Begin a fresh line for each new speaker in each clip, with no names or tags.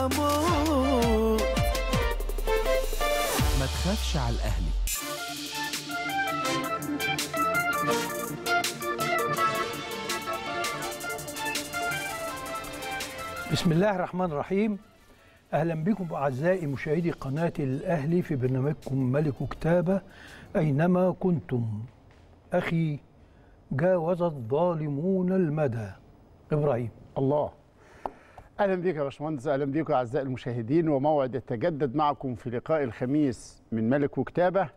أموت ما تخافش على الأهلي
بسم الله الرحمن الرحيم اهلا بكم اعزائي مشاهدي قناه الاهلي في برنامجكم ملك كتابه اينما كنتم اخي جاوز الظالمون المدى ابراهيم الله
اهلا بيك يا باشمهندس اهلا بيكم اعزائي المشاهدين وموعد يتجدد معكم في لقاء الخميس من ملك وكتابه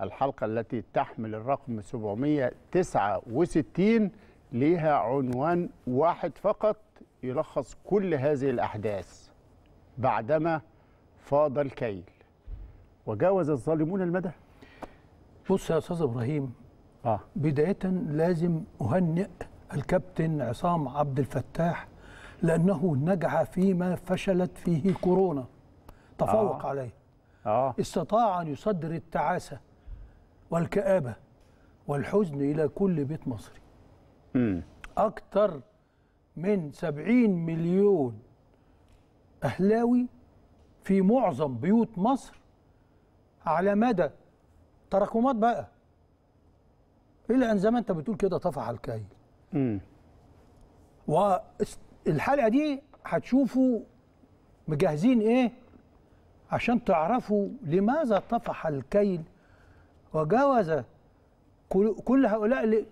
الحلقه التي تحمل الرقم 769 ليها عنوان واحد فقط يلخص كل هذه الاحداث بعدما فاض الكيل وجاوز الظالمون المدى بص يا استاذ ابراهيم آه. بدايه لازم اهنئ
الكابتن عصام عبد الفتاح لأنه نجح فيما فشلت فيه كورونا تفوق آه.
عليه آه.
استطاع أن يصدر التعاسة والكآبة والحزن إلى كل بيت مصري م. أكثر من 70 مليون أهلاوي في معظم بيوت مصر على مدى تراكمات بقى إلا أن زي ما أنت بتقول كده طفح الكيل واست الحلقه دي هتشوفوا مجهزين ايه عشان تعرفوا لماذا طفح الكيل وجاوز كل هؤلاء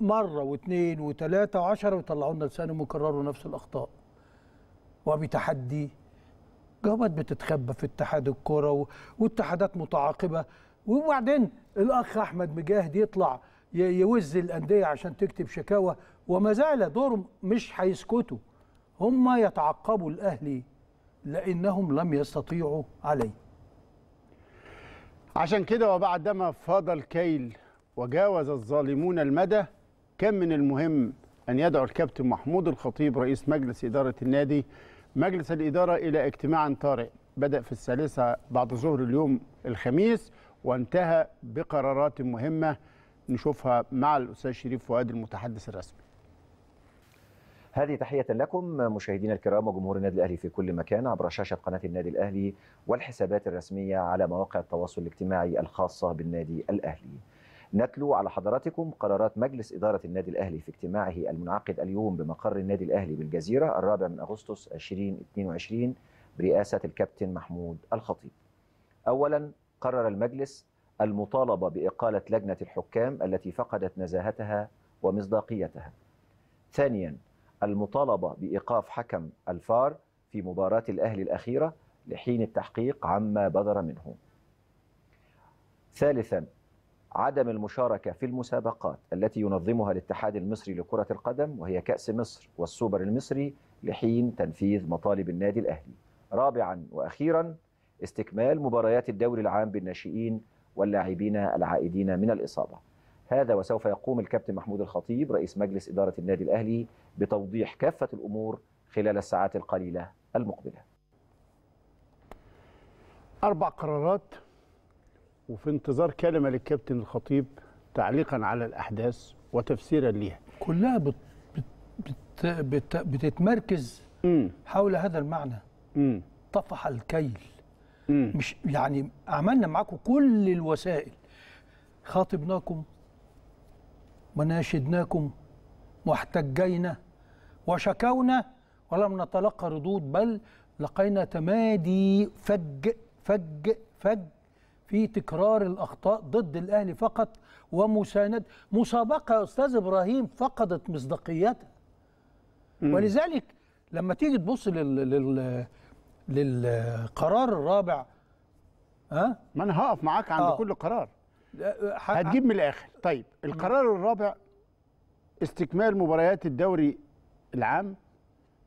مرة واثنين وثلاثة وعشرة ويطلعوا لنا لسانهم ويكرروا نفس الأخطاء وبتحدي جوابات بتتخبى في اتحاد الكرة واتحادات متعاقبة وبعدين الأخ أحمد مجاهد يطلع يوز الأندية عشان تكتب شكاوى وما زال دورهم مش هيسكتوا هم يتعقبوا الأهلي
لأنهم لم يستطيعوا عليه عشان كده وبعدما فاض الكيل وجاوز الظالمون المدى كان من المهم أن يدعو الكابتن محمود الخطيب رئيس مجلس إدارة النادي مجلس الإدارة إلى اجتماع طارئ بدأ في الثالثة بعد ظهر اليوم الخميس وانتهى بقرارات مهمة نشوفها مع الأستاذ شريف فؤاد المتحدث الرسمي
هذه تحية لكم مشاهدينا الكرام وجمهور النادي الأهلي في كل مكان عبر شاشة قناة النادي الأهلي والحسابات الرسمية على مواقع التواصل الاجتماعي الخاصة بالنادي الأهلي نتلو على حضراتكم قرارات مجلس إدارة النادي الأهلي في اجتماعه المنعقد اليوم بمقر النادي الأهلي بالجزيرة الرابع من أغسطس 2022 برئاسة الكابتن محمود الخطيب أولا قرر المجلس المطالبة بإقالة لجنة الحكام التي فقدت نزاهتها ومصداقيتها ثانيا المطالبة بإيقاف حكم الفار في مباراة الأهلي الأخيرة لحين التحقيق عما بدر منه ثالثا عدم المشاركة في المسابقات التي ينظمها الاتحاد المصري لكرة القدم وهي كأس مصر والسوبر المصري لحين تنفيذ مطالب النادي الأهلي رابعا وأخيرا استكمال مباريات الدوري العام بالناشئين واللاعبين العائدين من الإصابة هذا وسوف يقوم الكابتن محمود الخطيب رئيس مجلس إدارة النادي الأهلي بتوضيح كافة الأمور خلال الساعات القليلة المقبلة
أربع قرارات وفي انتظار كلمة للكابتن الخطيب تعليقا على الأحداث وتفسيرا لها كلها بت... بت... بت...
بتتمركز
م. حول هذا المعنى م.
طفح الكيل م. مش يعني عملنا معاكم كل الوسائل خاطبناكم وناشدناكم واحتجينا وشكونا ولم نتلقى ردود بل لقينا تمادي فج فج فج في تكرار الاخطاء ضد الاهلي فقط ومساند مسابقه يا استاذ ابراهيم فقدت مصداقيتها ولذلك لما تيجي تبص لل... لل...
للقرار الرابع ها ما انا هقف معاك عند آه. كل قرار أه، أه، هتجيب من الاخر طيب القرار الرابع استكمال مباريات الدوري العام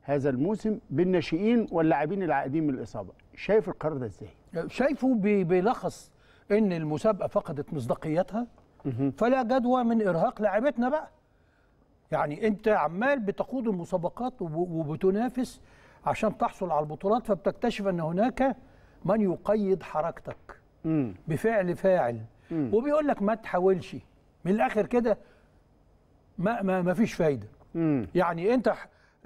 هذا الموسم بالناشئين واللاعبين العائدين من الاصابه شايف القرار ده ازاي
أه، شايفه بيلخص ان المسابقه فقدت مصداقيتها فلا جدوى من ارهاق لاعبتنا بقى يعني انت عمال بتقود المسابقات وبتنافس عشان تحصل على البطولات فبتكتشف ان هناك من يقيد حركتك بفعل فاعل وبيقول لك ما تحاولش من الاخر كده ما ما ما فيش فايده مم. يعني انت آه،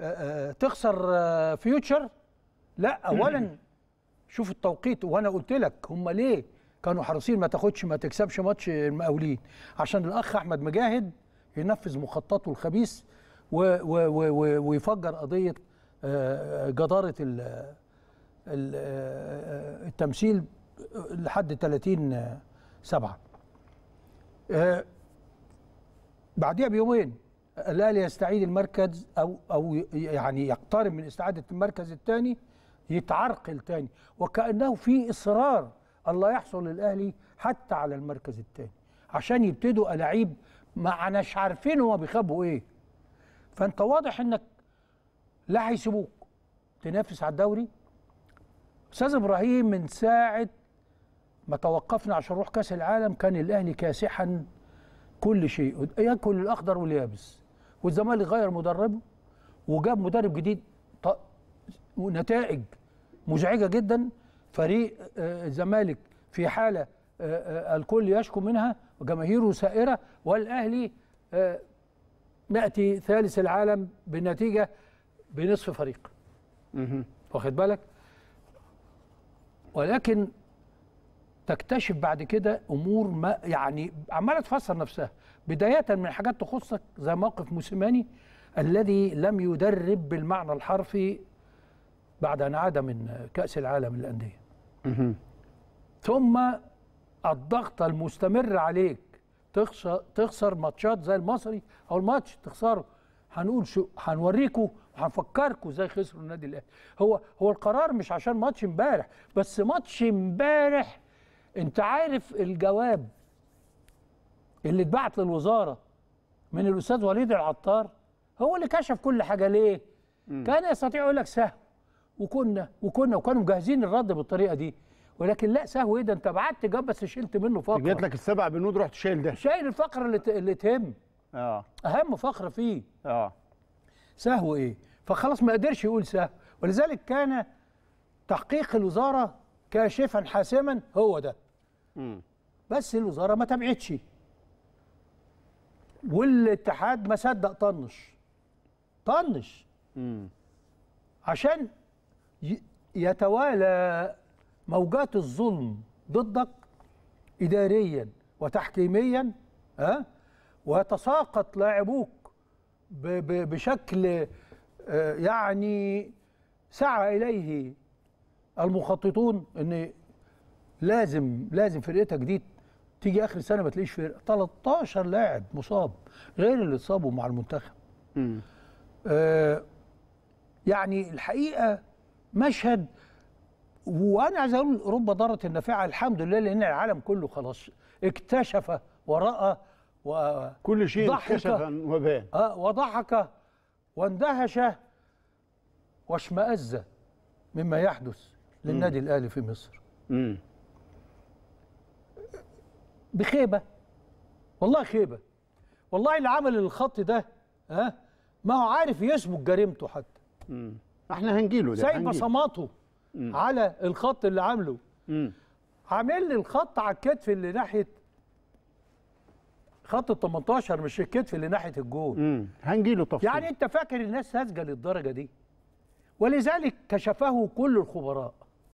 آه، تخسر فيوتشر آه، لا اولا مم. شوف التوقيت وانا قلت لك هم ليه كانوا حريصين ما تاخدش ما تكسبش ماتش المقاولين عشان الاخ احمد مجاهد ينفذ مخططه الخبيث و و و ويفجر قضيه جداره التمثيل لحد 30 سبعة آه بعدها بيومين الاهلي يستعيد المركز او او يعني يقترب من استعاده المركز الثاني يتعرقل ثاني وكانه في اصرار الله يحصل للاهلي حتى على المركز الثاني عشان يبتدوا الاعيب معناش عارفين هما بيخبوا ايه فانت واضح انك لا هيسيبوك تنافس على الدوري استاذ ابراهيم من ساعه ما توقفنا عشان نروح كاس العالم كان الاهلي كاسحا كل شيء ياكل الاخضر واليابس والزمالك غير مدربه وجاب مدرب جديد ونتائج مزعجه جدا فريق آه، الزمالك في حاله آه، آه، الكل يشكو منها وجماهيره سائره والاهلي ناتي ثالث العالم بالنتيجه بنصف فريق واخد بالك ولكن تكتشف بعد كده امور ما يعني عماله تفسر نفسها بدايه من حاجات تخصك زي موقف موسيماني الذي لم يدرب بالمعنى الحرفي بعد ان عاد من كاس العالم للانديه ثم الضغط المستمر عليك تخسر تخسر ماتشات زي المصري او الماتش تخسره هنقول شو هنوريكم وهنفكركم ازاي خسروا النادي الاهلي هو هو القرار مش عشان ماتش امبارح بس ماتش امبارح انت عارف الجواب اللي اتبعت للوزاره من الاستاذ وليد العطار هو اللي كشف كل حاجه ليه م. كان يستطيع يقول لك سهو وكنا وكنا وكانوا مجهزين الرد بالطريقه دي ولكن لا سهو ايه ده انت بعت جاب بس شلت منه فقره جات لك السبع بنود رحت شايل ده شايل الفقره اللي, اللي تهم اه اهم فقره فيه اه سهو ايه فخلاص ما قدرش يقول سهو ولذلك كان تحقيق الوزاره كاشفا حاسما هو ده بس الوزاره ما تابعتش والاتحاد ما صدق طنش طنش عشان يتوالى موجات الظلم ضدك اداريا وتحكيميا ها آه، ويتساقط لاعبوك بشكل آه، يعني سعى اليه المخططون ان لازم لازم فرقتك دي تيجي اخر السنه ما تلاقيش فرقه 13 لاعب مصاب غير اللي اتصابوا مع المنتخب آه يعني الحقيقه مشهد وانا عايز اقول اوروبا ضارت النافعه الحمد لله لان العالم كله خلاص اكتشف وراى و كل شيء اكتشف وبان اه وضحك واندهش واشمأز مما يحدث للنادي الاهلي في مصر. امم بخيبه والله خيبه والله اللي عمل الخط ده ها ما هو عارف يثبت جريمته حتى امم احنا هنجيله ده سايب بصماته على الخط اللي عامله امم عامل لي الخط على الكتف اللي ناحيه خط ال 18 مش الكتف اللي ناحيه الجول امم هنجيله تفصيل يعني انت فاكر الناس ساذجه للدرجه دي ولذلك كشفه كل الخبراء